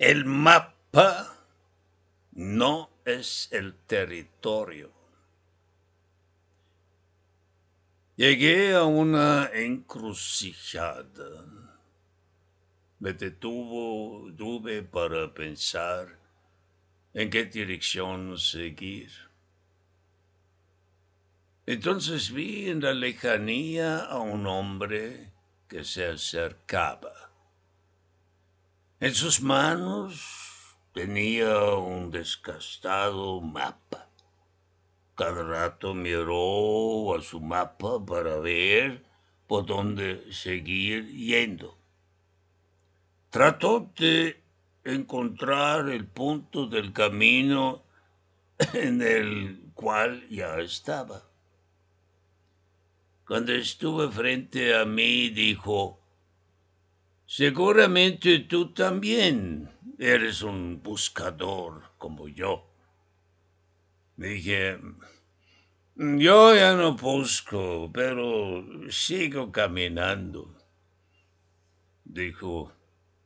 El mapa no es el territorio. Llegué a una encrucijada. Me detuvo, tuve para pensar en qué dirección seguir. Entonces vi en la lejanía a un hombre que se acercaba. En sus manos tenía un desgastado mapa. Cada rato miró a su mapa para ver por dónde seguir yendo. Trató de encontrar el punto del camino en el cual ya estaba. Cuando estuve frente a mí dijo, Seguramente tú también eres un buscador como yo. Dije, yo ya no busco, pero sigo caminando. Dijo,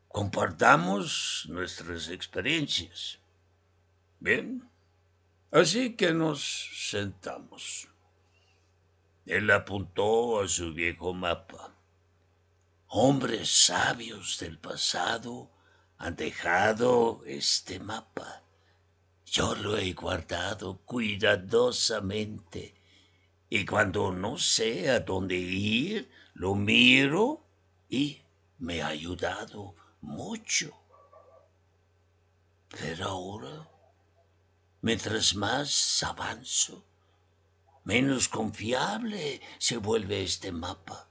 compartamos nuestras experiencias. Bien, así que nos sentamos. Él apuntó a su viejo mapa hombres sabios del pasado han dejado este mapa. Yo lo he guardado cuidadosamente y cuando no sé a dónde ir, lo miro y me ha ayudado mucho. Pero ahora, mientras más avanzo, menos confiable se vuelve este mapa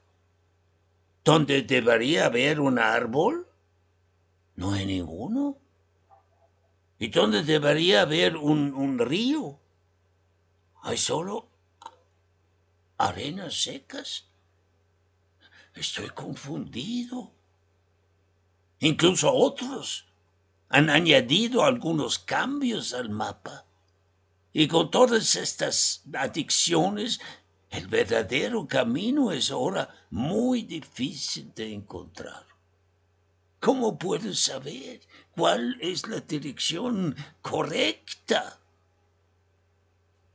donde debería haber un árbol, no hay ninguno. Y dónde debería haber un, un río, hay solo arenas secas. Estoy confundido. Incluso otros han añadido algunos cambios al mapa. Y con todas estas adicciones el verdadero camino es ahora muy difícil de encontrar. ¿Cómo puedo saber cuál es la dirección correcta?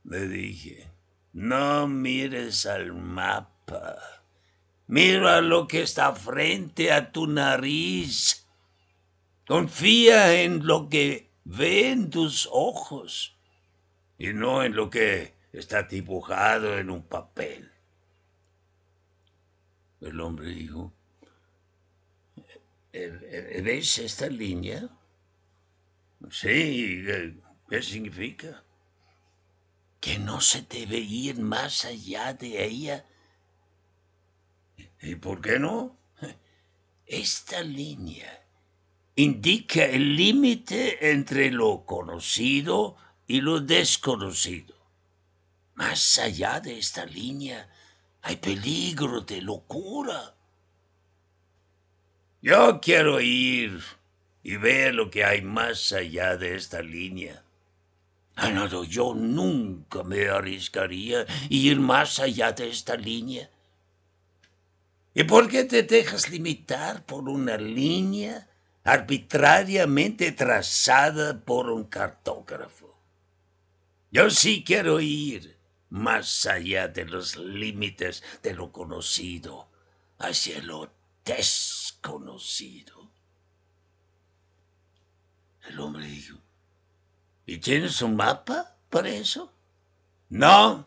Le dije, no mires al mapa. Mira lo que está frente a tu nariz. Confía en lo que ven tus ojos y no en lo que está dibujado en un papel. El hombre dijo, e-, e-, e-, ¿ves esta línea? Sí, ¿qué significa? Que no se debe ir más allá de ella. ¿Y por qué no? Esta línea indica el límite entre lo conocido y lo desconocido. Más allá de esta línea hay peligro de locura. Yo quiero ir y ver lo que hay más allá de esta línea. Ah, no, yo nunca me arriesgaría a ir más allá de esta línea. ¿Y por qué te dejas limitar por una línea arbitrariamente trazada por un cartógrafo? Yo sí quiero ir más allá de los límites de lo conocido, hacia lo desconocido. El hombre dijo, ¿y tienes un mapa para eso? No,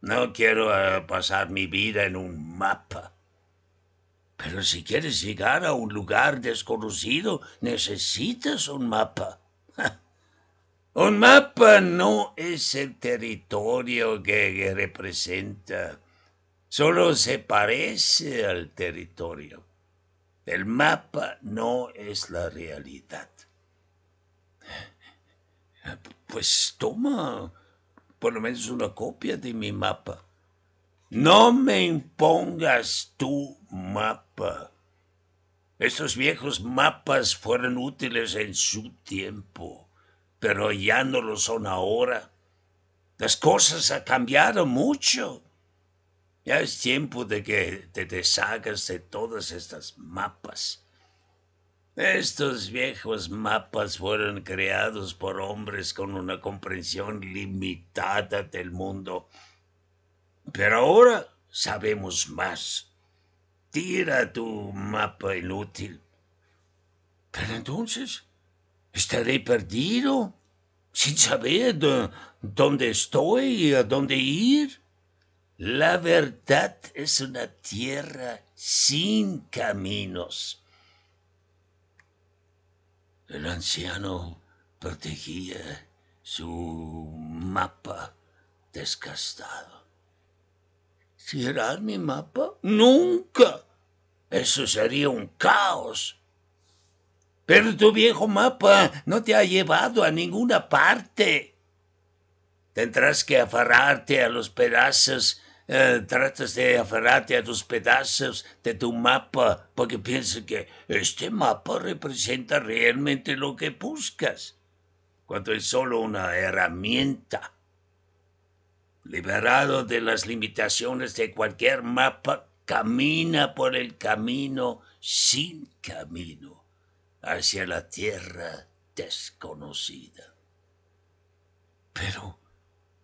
no quiero eh, pasar mi vida en un mapa. Pero si quieres llegar a un lugar desconocido, necesitas un mapa. Un mapa no es el territorio que representa, solo se parece al territorio. El mapa no es la realidad. Pues toma por lo menos una copia de mi mapa. No me impongas tu mapa. Estos viejos mapas fueron útiles en su tiempo pero ya no lo son ahora. Las cosas han cambiado mucho. Ya es tiempo de que te deshagas de todas estas mapas. Estos viejos mapas fueron creados por hombres con una comprensión limitada del mundo. Pero ahora sabemos más. Tira tu mapa inútil. Pero entonces, estaré perdido, sin saber dónde estoy y a dónde ir. La verdad es una tierra sin caminos. El anciano protegía su mapa desgastado. ¿Será mi mapa? Nunca. Eso sería un caos. Pero tu viejo mapa no te ha llevado a ninguna parte. Tendrás que aferrarte a los pedazos. Eh, tratas de aferrarte a tus pedazos de tu mapa porque piensas que este mapa representa realmente lo que buscas, cuando es solo una herramienta. Liberado de las limitaciones de cualquier mapa, camina por el camino sin camino hacia la tierra desconocida. Pero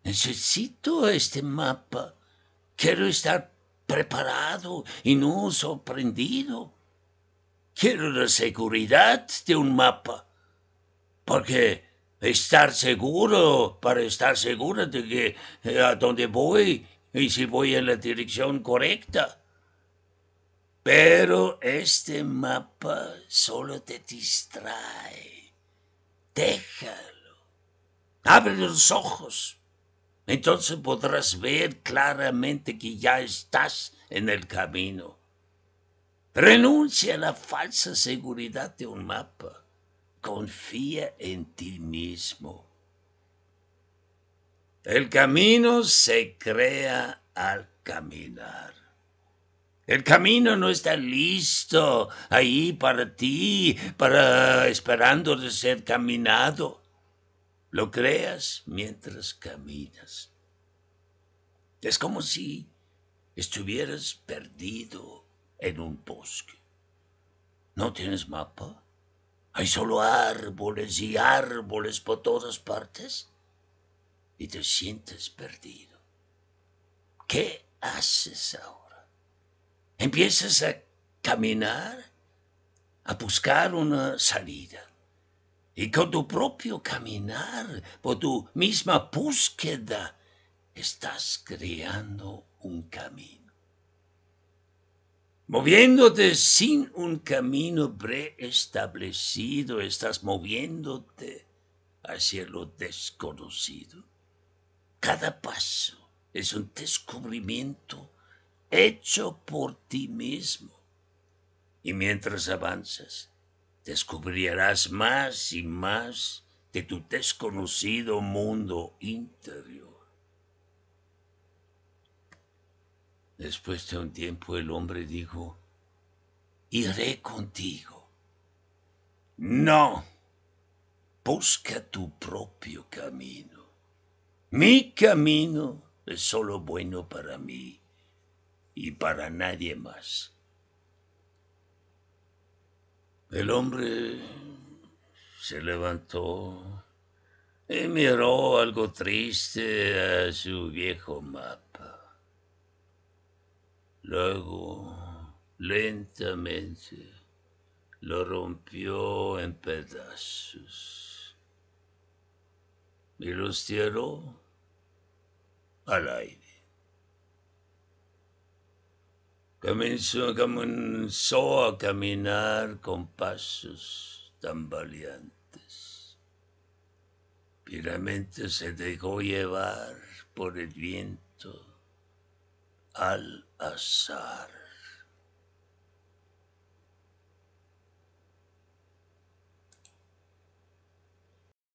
necesito este mapa. Quiero estar preparado y no sorprendido. Quiero la seguridad de un mapa. Porque estar seguro, para estar seguro de que eh, a dónde voy y si voy en la dirección correcta. Pero este mapa solo te distrae. Déjalo. Abre los ojos. Entonces podrás ver claramente que ya estás en el camino. Renuncia a la falsa seguridad de un mapa. Confía en ti mismo. El camino se crea al caminar. El camino no está listo ahí para ti, para esperando de ser caminado. Lo creas mientras caminas. Es como si estuvieras perdido en un bosque. ¿No tienes mapa? Hay solo árboles y árboles por todas partes. Y te sientes perdido. ¿Qué haces ahora? empiezas a caminar, a buscar una salida. Y con tu propio caminar, por tu misma búsqueda, estás creando un camino. Moviéndote sin un camino preestablecido, estás moviéndote hacia lo desconocido. Cada paso es un descubrimiento hecho por ti mismo. Y mientras avanzas, descubrirás más y más de tu desconocido mundo interior. Después de un tiempo el hombre dijo, iré contigo. No, busca tu propio camino. Mi camino es solo bueno para mí y para nadie más. El hombre se levantó y miró algo triste a su viejo mapa. Luego, lentamente, lo rompió en pedazos y los tiró al aire. Comenzó, a caminar con pasos tambaleantes. Finalmente se dejó llevar por el viento al azar.